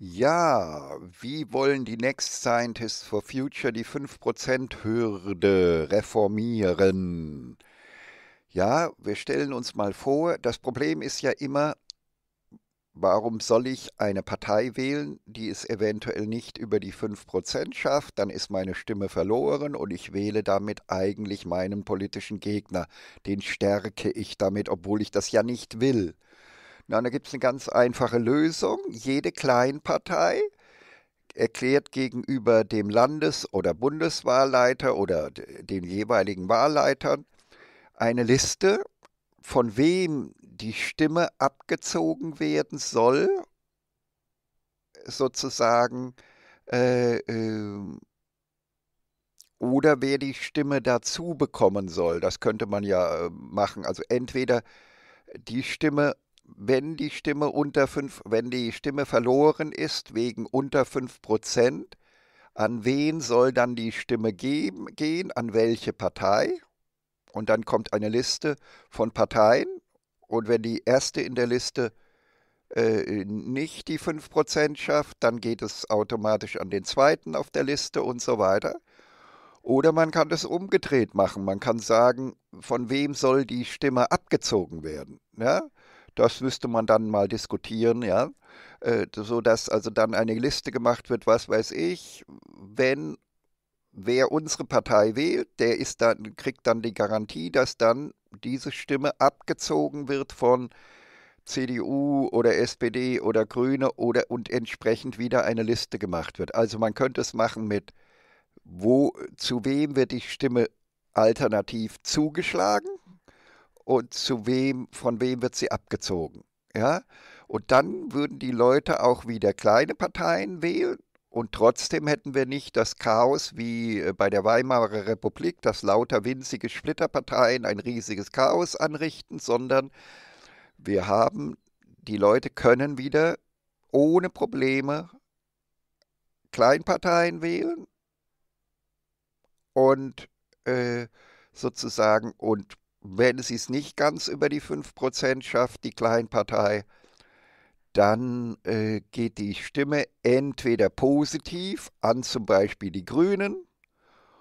Ja, wie wollen die Next Scientists for Future die 5%-Hürde reformieren? Ja, wir stellen uns mal vor, das Problem ist ja immer, warum soll ich eine Partei wählen, die es eventuell nicht über die 5% schafft, dann ist meine Stimme verloren und ich wähle damit eigentlich meinen politischen Gegner. Den stärke ich damit, obwohl ich das ja nicht will. Na, da gibt es eine ganz einfache Lösung. Jede Kleinpartei erklärt gegenüber dem Landes- oder Bundeswahlleiter oder den jeweiligen Wahlleitern eine Liste, von wem die Stimme abgezogen werden soll, sozusagen, äh, äh, oder wer die Stimme dazu bekommen soll. Das könnte man ja äh, machen. Also entweder die Stimme wenn die Stimme unter 5, wenn die Stimme verloren ist wegen unter 5 Prozent, an wen soll dann die Stimme geben, gehen, an welche Partei? Und dann kommt eine Liste von Parteien und wenn die erste in der Liste äh, nicht die 5% schafft, dann geht es automatisch an den zweiten auf der Liste und so weiter. Oder man kann das umgedreht machen. Man kann sagen, von wem soll die Stimme abgezogen werden? Ja? Ne? Das müsste man dann mal diskutieren, ja. Äh, so dass also dann eine Liste gemacht wird, was weiß ich, wenn wer unsere Partei wählt, der ist dann, kriegt dann die Garantie, dass dann diese Stimme abgezogen wird von CDU oder SPD oder Grüne oder und entsprechend wieder eine Liste gemacht wird. Also man könnte es machen mit wo zu wem wird die Stimme alternativ zugeschlagen und zu wem, von wem wird sie abgezogen. Ja? Und dann würden die Leute auch wieder kleine Parteien wählen und trotzdem hätten wir nicht das Chaos wie äh, bei der Weimarer Republik, dass lauter winzige Splitterparteien ein riesiges Chaos anrichten, sondern wir haben, die Leute können wieder ohne Probleme Kleinparteien wählen und äh, sozusagen und wenn sie es nicht ganz über die 5% schafft, die Kleinpartei, dann äh, geht die Stimme entweder positiv an zum Beispiel die Grünen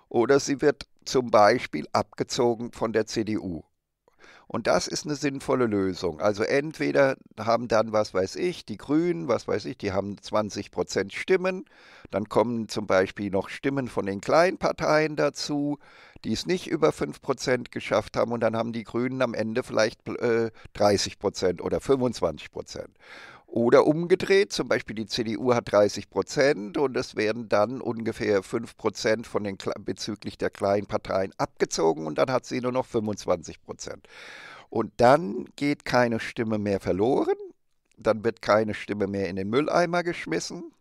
oder sie wird zum Beispiel abgezogen von der CDU. Und das ist eine sinnvolle Lösung. Also entweder haben dann, was weiß ich, die Grünen, was weiß ich, die haben 20 Prozent Stimmen. Dann kommen zum Beispiel noch Stimmen von den kleinen Parteien dazu, die es nicht über 5 Prozent geschafft haben. Und dann haben die Grünen am Ende vielleicht äh, 30 Prozent oder 25 Prozent. Oder umgedreht, zum Beispiel die CDU hat 30 Prozent und es werden dann ungefähr 5 Prozent von den, bezüglich der kleinen Parteien abgezogen und dann hat sie nur noch 25 Prozent. Und dann geht keine Stimme mehr verloren, dann wird keine Stimme mehr in den Mülleimer geschmissen,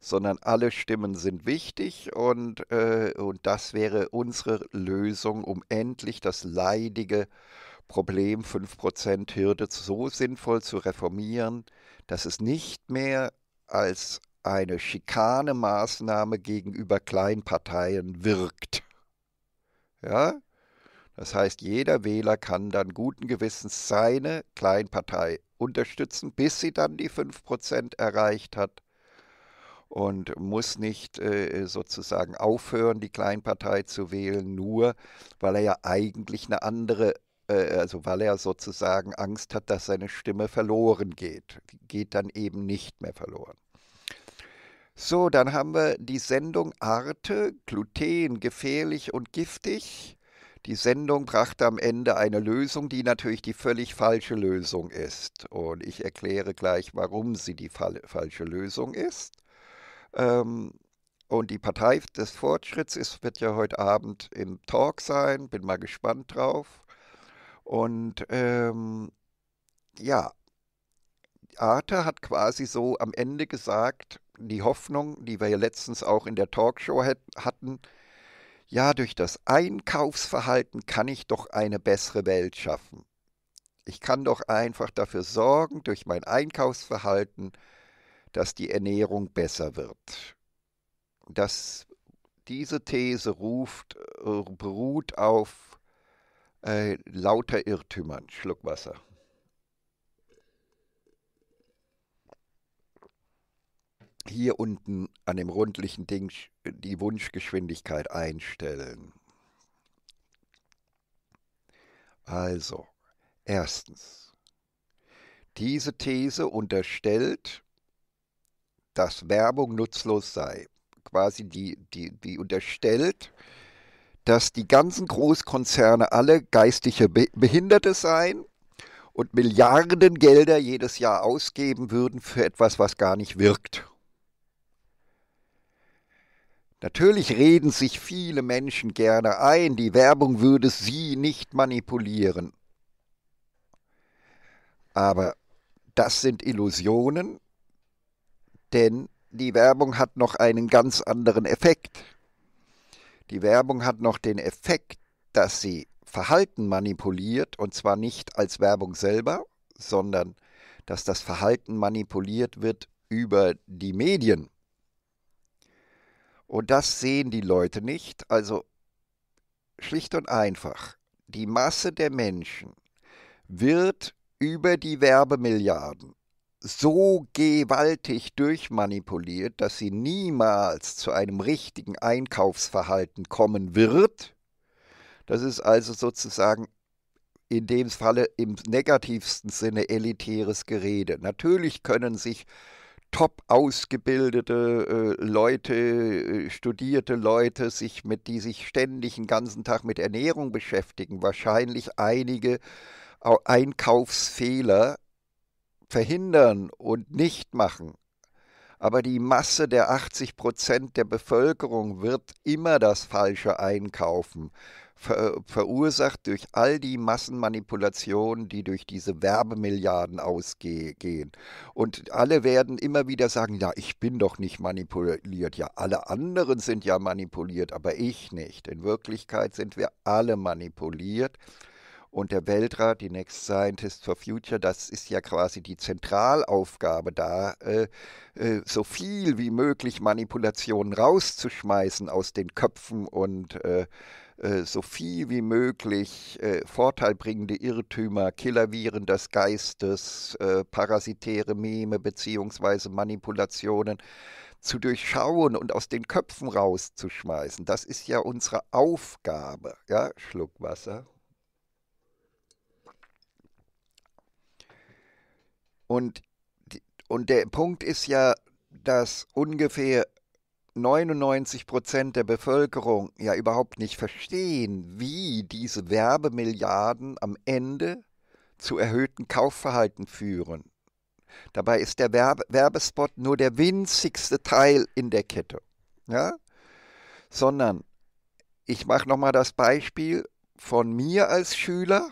sondern alle Stimmen sind wichtig und, äh, und das wäre unsere Lösung, um endlich das leidige äh, Problem 5% Hürde so sinnvoll zu reformieren, dass es nicht mehr als eine Schikane-Maßnahme gegenüber Kleinparteien wirkt. Ja? Das heißt, jeder Wähler kann dann guten Gewissens seine Kleinpartei unterstützen, bis sie dann die 5% erreicht hat und muss nicht äh, sozusagen aufhören, die Kleinpartei zu wählen, nur weil er ja eigentlich eine andere äh, also weil er sozusagen Angst hat, dass seine Stimme verloren geht, geht dann eben nicht mehr verloren. So, dann haben wir die Sendung Arte, Gluten, gefährlich und giftig. Die Sendung brachte am Ende eine Lösung, die natürlich die völlig falsche Lösung ist. Und ich erkläre gleich, warum sie die falsche Lösung ist. Ähm, und die Partei des Fortschritts ist, wird ja heute Abend im Talk sein, bin mal gespannt drauf. Und ähm, ja, Arthur hat quasi so am Ende gesagt, die Hoffnung, die wir ja letztens auch in der Talkshow hatten, ja, durch das Einkaufsverhalten kann ich doch eine bessere Welt schaffen. Ich kann doch einfach dafür sorgen, durch mein Einkaufsverhalten, dass die Ernährung besser wird. Das, diese These ruft, äh, beruht auf äh, lauter Irrtümern. Schluck Wasser. Hier unten an dem rundlichen Ding die Wunschgeschwindigkeit einstellen. Also, erstens, diese These unterstellt, dass Werbung nutzlos sei. Quasi die, die, die unterstellt, äh, dass die ganzen Großkonzerne alle geistige Behinderte seien und Milliarden Gelder jedes Jahr ausgeben würden für etwas, was gar nicht wirkt. Natürlich reden sich viele Menschen gerne ein, die Werbung würde sie nicht manipulieren. Aber das sind Illusionen, denn die Werbung hat noch einen ganz anderen Effekt. Die Werbung hat noch den Effekt, dass sie Verhalten manipuliert und zwar nicht als Werbung selber, sondern dass das Verhalten manipuliert wird über die Medien. Und das sehen die Leute nicht. Also schlicht und einfach, die Masse der Menschen wird über die Werbemilliarden so gewaltig durchmanipuliert, dass sie niemals zu einem richtigen Einkaufsverhalten kommen wird. Das ist also sozusagen in dem Falle im negativsten Sinne elitäres Gerede. Natürlich können sich top ausgebildete äh, Leute, äh, studierte Leute, sich mit, die sich ständig den ganzen Tag mit Ernährung beschäftigen, wahrscheinlich einige Einkaufsfehler verhindern und nicht machen. Aber die Masse der 80 Prozent der Bevölkerung wird immer das Falsche einkaufen, ver verursacht durch all die Massenmanipulationen, die durch diese Werbemilliarden ausgehen. Und alle werden immer wieder sagen, ja, ich bin doch nicht manipuliert, ja, alle anderen sind ja manipuliert, aber ich nicht. In Wirklichkeit sind wir alle manipuliert und der Weltrat, die Next Scientist for Future, das ist ja quasi die Zentralaufgabe da, äh, äh, so viel wie möglich Manipulationen rauszuschmeißen aus den Köpfen und äh, äh so viel wie möglich äh, vorteilbringende Irrtümer, Killerviren des Geistes, äh, parasitäre Meme bzw. Manipulationen zu durchschauen und aus den Köpfen rauszuschmeißen. Das ist ja unsere Aufgabe. Ja, Schluck Wasser. Und, und der Punkt ist ja, dass ungefähr 99 Prozent der Bevölkerung ja überhaupt nicht verstehen, wie diese Werbemilliarden am Ende zu erhöhten Kaufverhalten führen. Dabei ist der Werbe Werbespot nur der winzigste Teil in der Kette. Ja? Sondern, ich mache nochmal das Beispiel von mir als Schüler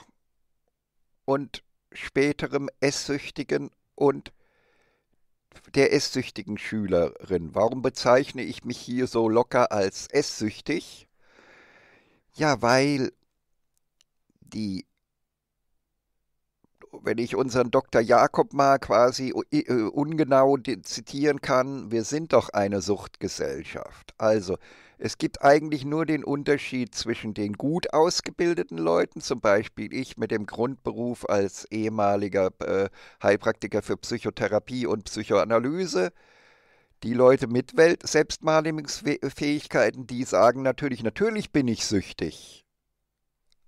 und späterem Esssüchtigen und der esssüchtigen Schülerin. Warum bezeichne ich mich hier so locker als esssüchtig? Ja, weil die wenn ich unseren Dr. Jakob mal quasi äh, ungenau zitieren kann, wir sind doch eine Suchtgesellschaft. Also, es gibt eigentlich nur den Unterschied zwischen den gut ausgebildeten Leuten, zum Beispiel ich mit dem Grundberuf als ehemaliger äh, Heilpraktiker für Psychotherapie und Psychoanalyse. Die Leute mit Welt Selbstwahrnehmungsfähigkeiten, die sagen natürlich, natürlich bin ich süchtig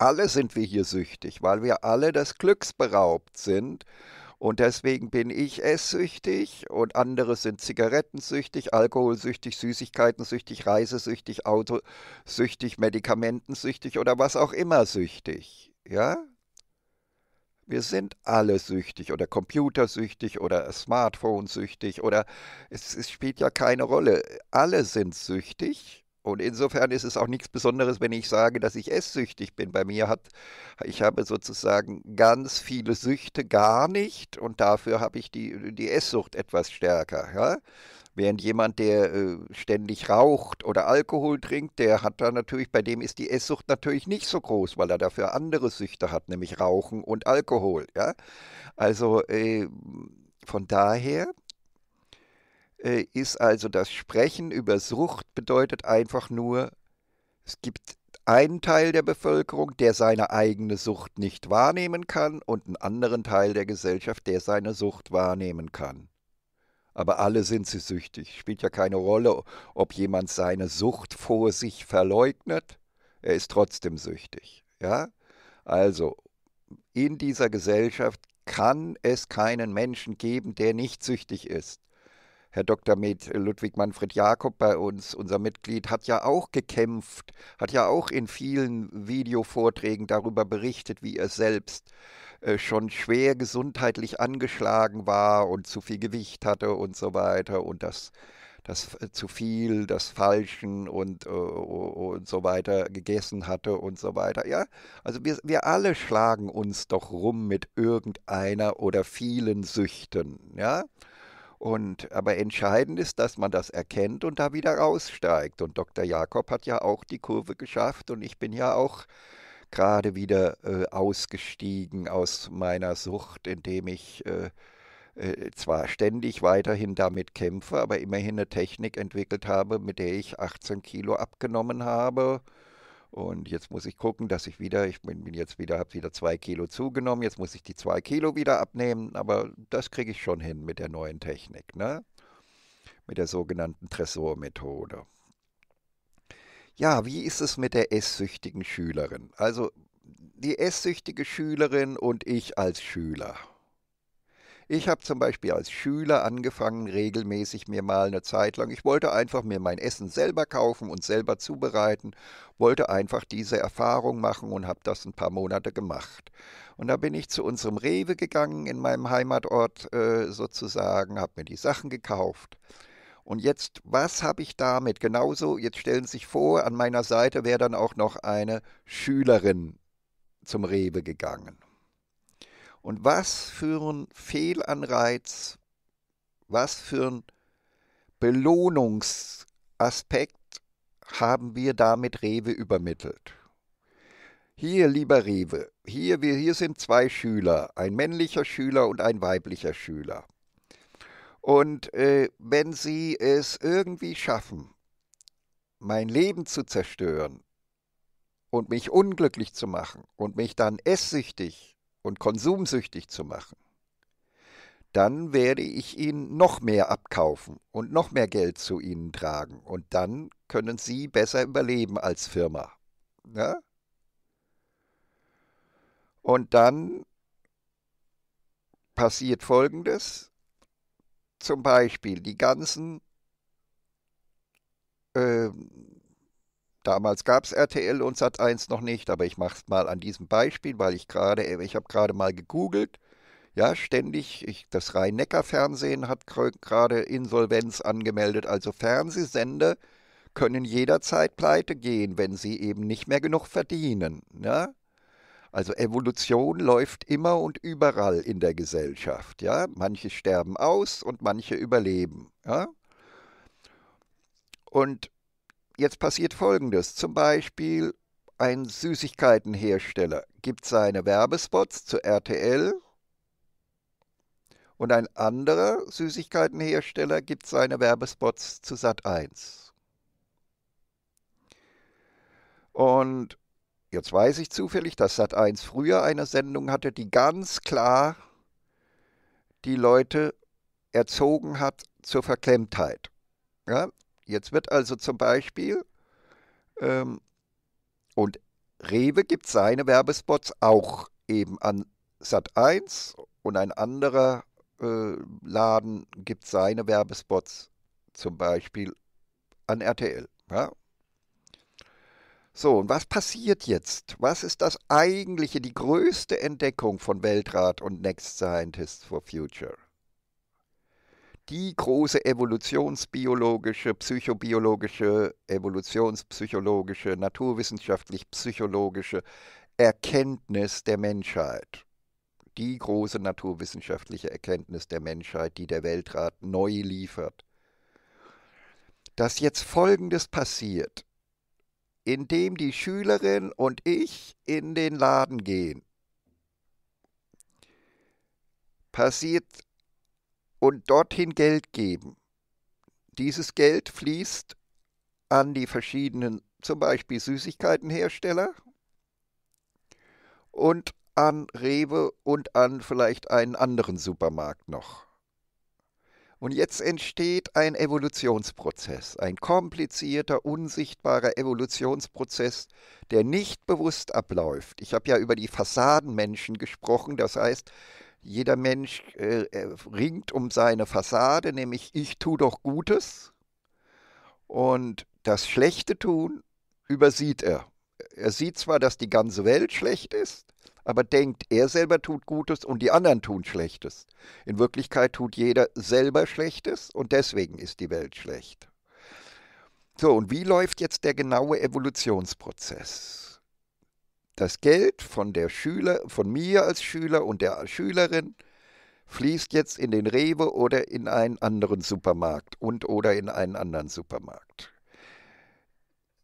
alle sind wir hier süchtig, weil wir alle des Glücks beraubt sind. Und deswegen bin ich esssüchtig und andere sind zigarettensüchtig, alkoholsüchtig, süßigkeitensüchtig, reisesüchtig, autosüchtig, medikamentensüchtig oder was auch immer süchtig. Ja? Wir sind alle süchtig oder computersüchtig oder smartphone-süchtig oder es, es spielt ja keine Rolle. Alle sind süchtig und insofern ist es auch nichts Besonderes, wenn ich sage, dass ich esssüchtig bin. Bei mir hat, ich habe sozusagen ganz viele Süchte gar nicht und dafür habe ich die, die Esssucht etwas stärker. Ja? Während jemand, der äh, ständig raucht oder Alkohol trinkt, der hat da natürlich, bei dem ist die Esssucht natürlich nicht so groß, weil er dafür andere Süchte hat, nämlich Rauchen und Alkohol. Ja? Also äh, von daher äh, ist also das Sprechen über Sucht bedeutet einfach nur, es gibt einen Teil der Bevölkerung, der seine eigene Sucht nicht wahrnehmen kann und einen anderen Teil der Gesellschaft, der seine Sucht wahrnehmen kann. Aber alle sind sie süchtig. Spielt ja keine Rolle, ob jemand seine Sucht vor sich verleugnet. Er ist trotzdem süchtig. Ja? Also, in dieser Gesellschaft kann es keinen Menschen geben, der nicht süchtig ist. Herr Dr. Med Ludwig Manfred Jakob bei uns, unser Mitglied, hat ja auch gekämpft, hat ja auch in vielen Videovorträgen darüber berichtet, wie er selbst äh, schon schwer gesundheitlich angeschlagen war und zu viel Gewicht hatte und so weiter und das das äh, zu viel, das Falschen und, äh, und so weiter gegessen hatte und so weiter. Ja, also wir, wir alle schlagen uns doch rum mit irgendeiner oder vielen Süchten, ja. Und, aber entscheidend ist, dass man das erkennt und da wieder raussteigt. Und Dr. Jakob hat ja auch die Kurve geschafft und ich bin ja auch gerade wieder äh, ausgestiegen aus meiner Sucht, indem ich äh, äh, zwar ständig weiterhin damit kämpfe, aber immerhin eine Technik entwickelt habe, mit der ich 18 Kilo abgenommen habe und jetzt muss ich gucken, dass ich wieder, ich bin, jetzt wieder, habe wieder zwei Kilo zugenommen, jetzt muss ich die zwei Kilo wieder abnehmen, aber das kriege ich schon hin mit der neuen Technik, ne? Mit der sogenannten Tresormethode. Ja, wie ist es mit der esssüchtigen Schülerin? Also die esssüchtige Schülerin und ich als Schüler. Ich habe zum Beispiel als Schüler angefangen, regelmäßig mir mal eine Zeit lang, ich wollte einfach mir mein Essen selber kaufen und selber zubereiten, wollte einfach diese Erfahrung machen und habe das ein paar Monate gemacht. Und da bin ich zu unserem Rewe gegangen in meinem Heimatort äh, sozusagen, habe mir die Sachen gekauft. Und jetzt, was habe ich damit? Genauso, jetzt stellen Sie sich vor, an meiner Seite wäre dann auch noch eine Schülerin zum Rewe gegangen. Und was für ein Fehlanreiz, was für ein Belohnungsaspekt haben wir damit Rewe übermittelt? Hier, lieber Rewe, hier, wir, hier sind zwei Schüler, ein männlicher Schüler und ein weiblicher Schüler. Und äh, wenn sie es irgendwie schaffen, mein Leben zu zerstören und mich unglücklich zu machen und mich dann esssüchtig und konsumsüchtig zu machen, dann werde ich ihnen noch mehr abkaufen und noch mehr Geld zu ihnen tragen. Und dann können sie besser überleben als Firma. Ja? Und dann passiert Folgendes. Zum Beispiel die ganzen ähm, Damals gab es RTL und Sat1 noch nicht, aber ich mache es mal an diesem Beispiel, weil ich gerade, äh, ich habe gerade mal gegoogelt. Ja, ständig, ich, das Rhein-Neckar-Fernsehen hat gerade Insolvenz angemeldet, also Fernsehsender können jederzeit pleite gehen, wenn sie eben nicht mehr genug verdienen. Ja? Also Evolution läuft immer und überall in der Gesellschaft. Ja? Manche sterben aus und manche überleben. Ja? Und Jetzt passiert Folgendes. Zum Beispiel ein Süßigkeitenhersteller gibt seine Werbespots zu RTL und ein anderer Süßigkeitenhersteller gibt seine Werbespots zu Sat1. Und jetzt weiß ich zufällig, dass Sat1 früher eine Sendung hatte, die ganz klar die Leute erzogen hat zur Verklemmtheit. Ja, Jetzt wird also zum Beispiel, ähm, und Rewe gibt seine Werbespots auch eben an Sat 1 und ein anderer äh, Laden gibt seine Werbespots zum Beispiel an RTL. Ja? So, und was passiert jetzt? Was ist das eigentliche, die größte Entdeckung von Weltrat und Next Scientists for Future? die große evolutionsbiologische, psychobiologische, evolutionspsychologische, naturwissenschaftlich-psychologische Erkenntnis der Menschheit. Die große naturwissenschaftliche Erkenntnis der Menschheit, die der Weltrat neu liefert. Dass jetzt Folgendes passiert, indem die Schülerin und ich in den Laden gehen, passiert und dorthin Geld geben. Dieses Geld fließt an die verschiedenen, zum Beispiel Süßigkeitenhersteller und an Rewe und an vielleicht einen anderen Supermarkt noch. Und jetzt entsteht ein Evolutionsprozess, ein komplizierter, unsichtbarer Evolutionsprozess, der nicht bewusst abläuft. Ich habe ja über die Fassadenmenschen gesprochen, das heißt, jeder Mensch äh, äh, ringt um seine Fassade, nämlich ich tue doch Gutes und das Schlechte tun übersieht er. Er sieht zwar, dass die ganze Welt schlecht ist, aber denkt, er selber tut Gutes und die anderen tun Schlechtes. In Wirklichkeit tut jeder selber Schlechtes und deswegen ist die Welt schlecht. So, und wie läuft jetzt der genaue Evolutionsprozess? das Geld von der Schüler, von mir als Schüler und der Schülerin fließt jetzt in den Rewe oder in einen anderen Supermarkt und oder in einen anderen Supermarkt.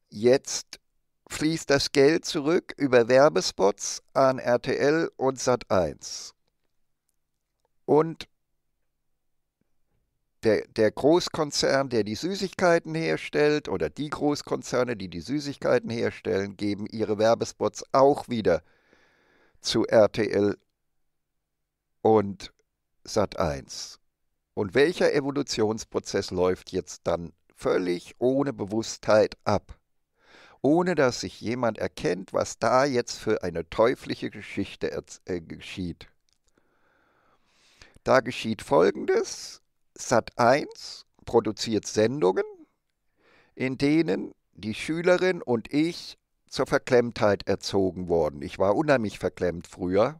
Jetzt fließt das Geld zurück über Werbespots an RTL und Sat1. Und der, der Großkonzern, der die Süßigkeiten herstellt oder die Großkonzerne, die die Süßigkeiten herstellen, geben ihre Werbespots auch wieder zu RTL und Sat1. Und welcher Evolutionsprozess läuft jetzt dann völlig ohne Bewusstheit ab? Ohne dass sich jemand erkennt, was da jetzt für eine teuflische Geschichte äh, geschieht. Da geschieht Folgendes, Sat1 produziert Sendungen, in denen die Schülerin und ich zur Verklemmtheit erzogen wurden. Ich war unheimlich verklemmt früher,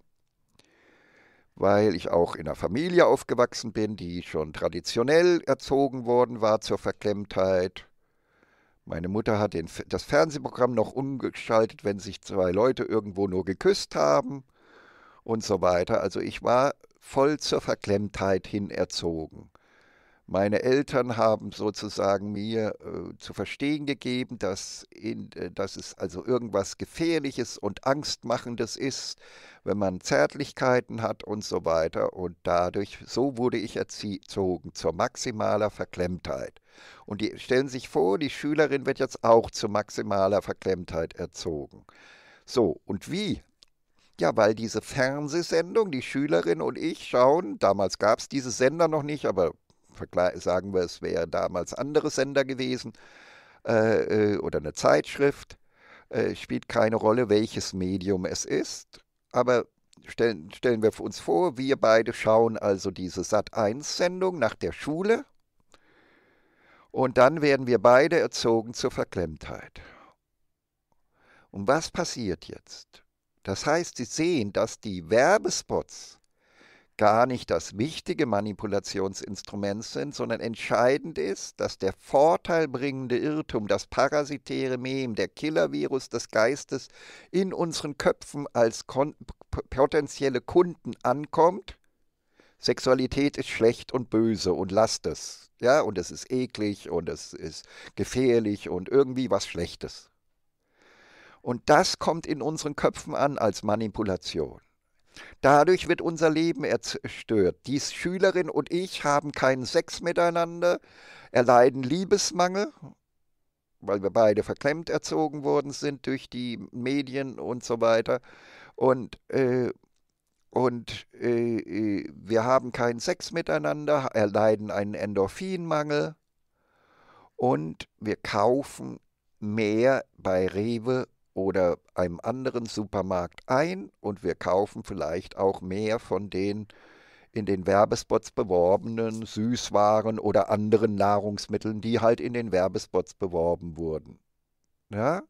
weil ich auch in einer Familie aufgewachsen bin, die schon traditionell erzogen worden war zur Verklemmtheit. Meine Mutter hat den, das Fernsehprogramm noch umgeschaltet, wenn sich zwei Leute irgendwo nur geküsst haben und so weiter. Also ich war voll zur Verklemmtheit hin erzogen. Meine Eltern haben sozusagen mir äh, zu verstehen gegeben, dass, in, äh, dass es also irgendwas Gefährliches und Angstmachendes ist, wenn man Zärtlichkeiten hat und so weiter. Und dadurch, so wurde ich erzogen, zur maximaler Verklemmtheit. Und die, stellen sich vor, die Schülerin wird jetzt auch zur maximaler Verklemmtheit erzogen. So, und wie? Ja, weil diese Fernsehsendung, die Schülerin und ich schauen, damals gab es diese Sender noch nicht, aber sagen wir, es wäre damals andere Sender gewesen äh, äh, oder eine Zeitschrift, äh, spielt keine Rolle, welches Medium es ist. Aber stellen, stellen wir uns vor, wir beide schauen also diese Sat-1-Sendung nach der Schule und dann werden wir beide erzogen zur Verklemmtheit. Und was passiert jetzt? Das heißt, Sie sehen, dass die Werbespots gar nicht das wichtige Manipulationsinstrument sind, sondern entscheidend ist, dass der vorteilbringende Irrtum, das parasitäre Mem, der Killervirus des Geistes in unseren Köpfen als potenzielle Kunden ankommt. Sexualität ist schlecht und böse und lasst es. Ja, und es ist eklig und es ist gefährlich und irgendwie was Schlechtes. Und das kommt in unseren Köpfen an als Manipulation. Dadurch wird unser Leben zerstört. Die Schülerin und ich haben keinen Sex miteinander, erleiden Liebesmangel, weil wir beide verklemmt erzogen worden sind durch die Medien und so weiter. Und, äh, und äh, äh wir haben keinen Sex miteinander, erleiden einen Endorphinmangel und wir kaufen mehr bei Rewe oder einem anderen Supermarkt ein und wir kaufen vielleicht auch mehr von den in den Werbespots beworbenen Süßwaren oder anderen Nahrungsmitteln, die halt in den Werbespots beworben wurden. Ja?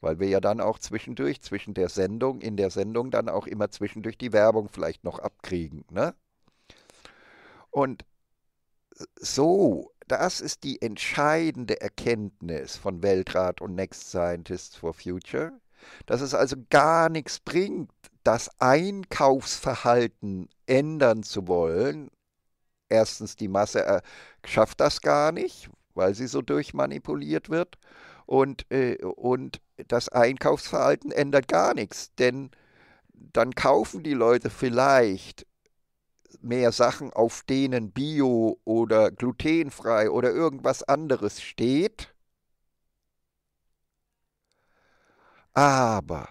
Weil wir ja dann auch zwischendurch, zwischen der Sendung, in der Sendung dann auch immer zwischendurch die Werbung vielleicht noch abkriegen. Ne? Und so das ist die entscheidende Erkenntnis von Weltrat und Next Scientists for Future, dass es also gar nichts bringt, das Einkaufsverhalten ändern zu wollen. Erstens, die Masse äh, schafft das gar nicht, weil sie so durchmanipuliert wird. Und, äh, und das Einkaufsverhalten ändert gar nichts, denn dann kaufen die Leute vielleicht mehr Sachen, auf denen Bio oder glutenfrei oder irgendwas anderes steht. Aber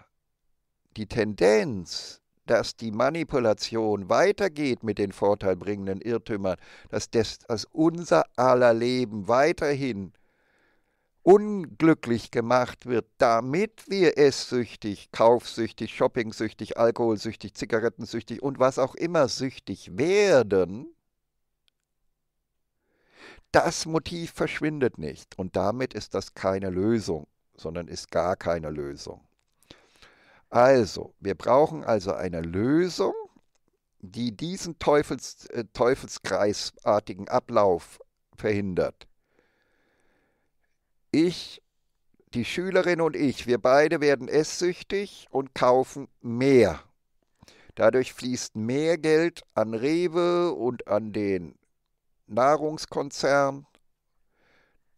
die Tendenz, dass die Manipulation weitergeht mit den vorteilbringenden Irrtümern, dass, das, dass unser aller Leben weiterhin unglücklich gemacht wird, damit wir esssüchtig, kaufsüchtig, shoppingsüchtig, alkoholsüchtig, zigarettensüchtig und was auch immer süchtig werden, das Motiv verschwindet nicht und damit ist das keine Lösung, sondern ist gar keine Lösung. Also, wir brauchen also eine Lösung, die diesen Teufels, äh, Teufelskreisartigen Ablauf verhindert. Ich, die Schülerin und ich, wir beide werden esssüchtig und kaufen mehr. Dadurch fließt mehr Geld an Rewe und an den Nahrungskonzern.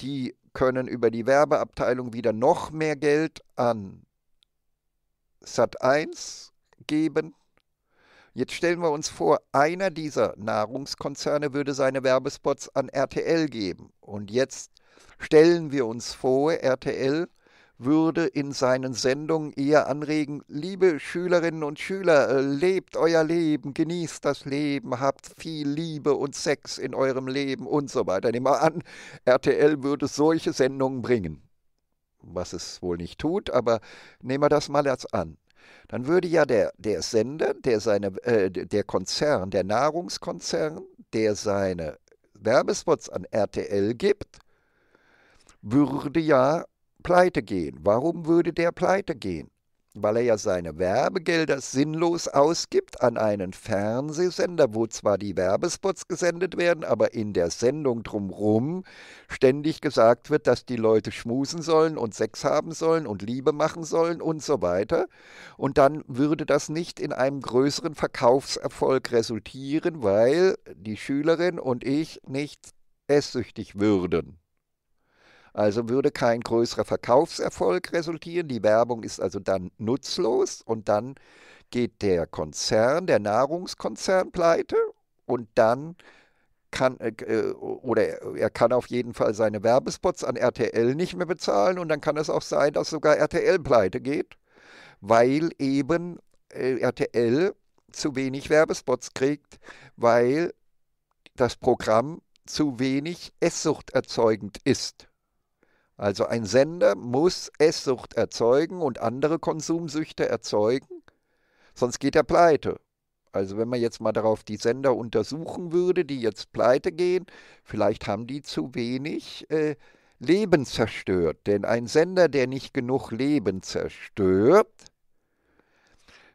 Die können über die Werbeabteilung wieder noch mehr Geld an Sat1 geben. Jetzt stellen wir uns vor, einer dieser Nahrungskonzerne würde seine Werbespots an RTL geben. Und jetzt Stellen wir uns vor, RTL würde in seinen Sendungen eher anregen, liebe Schülerinnen und Schüler, äh, lebt euer Leben, genießt das Leben, habt viel Liebe und Sex in eurem Leben und so weiter. Nehmen wir an, RTL würde solche Sendungen bringen, was es wohl nicht tut, aber nehmen wir das mal als an. Dann würde ja der, der Sender, der, seine, äh, der Konzern, der Nahrungskonzern, der seine Werbespots an RTL gibt, würde ja pleite gehen. Warum würde der pleite gehen? Weil er ja seine Werbegelder sinnlos ausgibt an einen Fernsehsender, wo zwar die Werbespots gesendet werden, aber in der Sendung drumrum ständig gesagt wird, dass die Leute schmusen sollen und Sex haben sollen und Liebe machen sollen und so weiter. Und dann würde das nicht in einem größeren Verkaufserfolg resultieren, weil die Schülerin und ich nicht esssüchtig würden. Also würde kein größerer Verkaufserfolg resultieren. Die Werbung ist also dann nutzlos und dann geht der Konzern, der Nahrungskonzern pleite und dann kann äh, äh oder er kann auf jeden Fall seine Werbespots an RTL nicht mehr bezahlen und dann kann es auch sein, dass sogar RTL pleite geht, weil eben äh, RTL zu wenig Werbespots kriegt, weil das Programm zu wenig Esssucht erzeugend ist. Also ein Sender muss Esssucht erzeugen und andere Konsumsüchte erzeugen, sonst geht er pleite. Also wenn man jetzt mal darauf die Sender untersuchen würde, die jetzt pleite gehen, vielleicht haben die zu wenig äh, Leben zerstört. Denn ein Sender, der nicht genug Leben zerstört,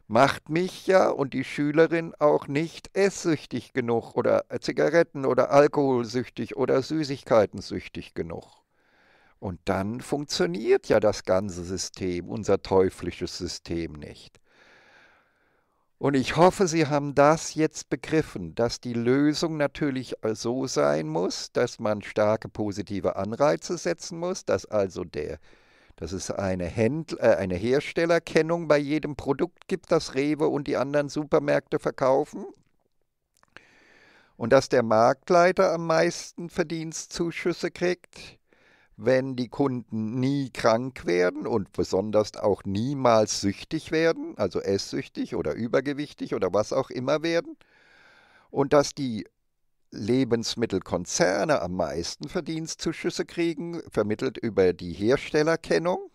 macht mich ja und die Schülerin auch nicht esssüchtig genug oder Zigaretten oder alkoholsüchtig oder Süßigkeiten süchtig genug. Und dann funktioniert ja das ganze System, unser teuflisches System nicht. Und ich hoffe, Sie haben das jetzt begriffen, dass die Lösung natürlich äh, so sein muss, dass man starke positive Anreize setzen muss, dass also der, dass es eine, Händler, äh, eine Herstellerkennung bei jedem Produkt gibt, das Rewe und die anderen Supermärkte verkaufen. Und dass der Marktleiter am meisten Verdienstzuschüsse kriegt wenn die Kunden nie krank werden und besonders auch niemals süchtig werden, also esssüchtig oder übergewichtig oder was auch immer werden, und dass die Lebensmittelkonzerne am meisten Verdienstzuschüsse kriegen, vermittelt über die Herstellerkennung,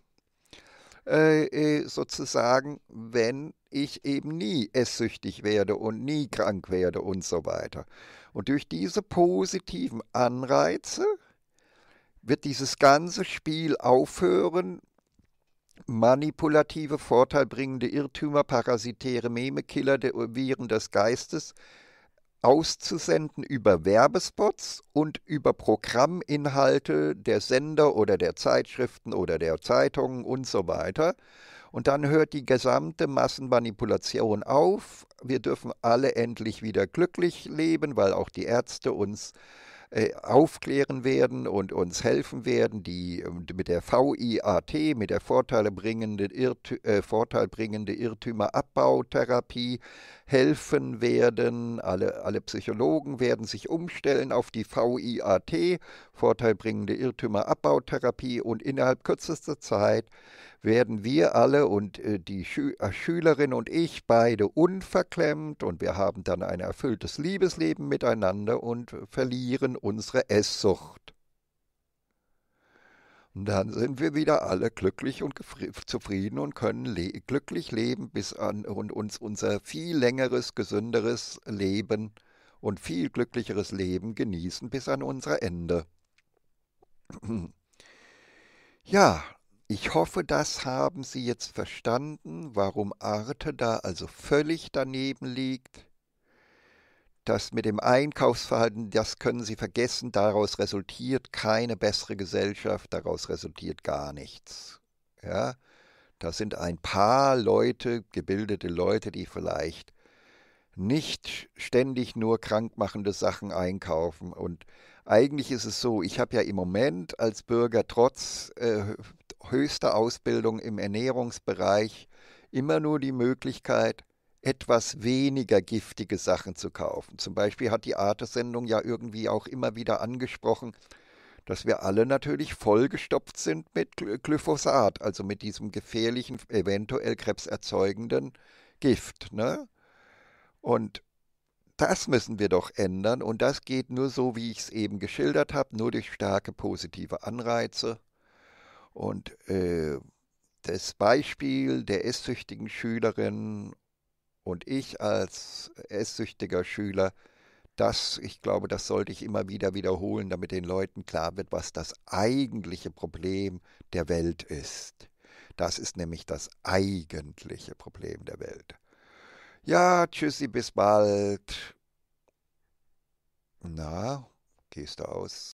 äh, äh sozusagen, wenn ich eben nie esssüchtig werde und nie krank werde und so weiter. Und durch diese positiven Anreize wird dieses ganze Spiel aufhören, manipulative, vorteilbringende Irrtümer, parasitäre Memekiller der Viren des Geistes auszusenden über Werbespots und über Programminhalte der Sender oder der Zeitschriften oder der Zeitungen und so weiter. Und dann hört die gesamte Massenmanipulation auf. Wir dürfen alle endlich wieder glücklich leben, weil auch die Ärzte uns äh, äh, aufklären werden und uns helfen werden, die ähm, mit der VIAT, mit der vorteilbringende Irrtü äh, vorteilbringende Irrtümerabbau, Therapie helfen werden. Alle, alle Psychologen werden sich umstellen auf die VIAT, vorteilbringende Irrtümerabbautherapie. Und innerhalb kürzester Zeit werden wir alle und äh, die Schü äh, Schülerin und ich beide unverklemmt und wir haben dann ein erfülltes Liebesleben miteinander und verlieren unsere Esssucht dann sind wir wieder alle glücklich und zufrieden und können le glücklich leben bis an und uns unser viel längeres, gesünderes Leben und viel glücklicheres Leben genießen bis an unser Ende. Ja, ich hoffe, das haben Sie jetzt verstanden, warum Arte da also völlig daneben liegt das mit dem Einkaufsverhalten, das können Sie vergessen, daraus resultiert keine bessere Gesellschaft, daraus resultiert gar nichts. Ja? Das sind ein paar Leute, gebildete Leute, die vielleicht nicht ständig nur krankmachende Sachen einkaufen. Und eigentlich ist es so, ich habe ja im Moment als Bürger trotz äh, höchster Ausbildung im Ernährungsbereich immer nur die Möglichkeit, etwas weniger giftige Sachen zu kaufen. Zum Beispiel hat die Arte-Sendung ja irgendwie auch immer wieder angesprochen, dass wir alle natürlich vollgestopft sind mit Glyphosat, also mit diesem gefährlichen, eventuell krebserzeugenden Gift. Ne? Und das müssen wir doch ändern und das geht nur so, wie ich es eben geschildert habe, nur durch starke positive Anreize. Und äh, das Beispiel der esssüchtigen Schülerin und ich als esssüchtiger Schüler, das, ich glaube, das sollte ich immer wieder wiederholen, damit den Leuten klar wird, was das eigentliche Problem der Welt ist. Das ist nämlich das eigentliche Problem der Welt. Ja, tschüssi, bis bald. Na, gehst du aus?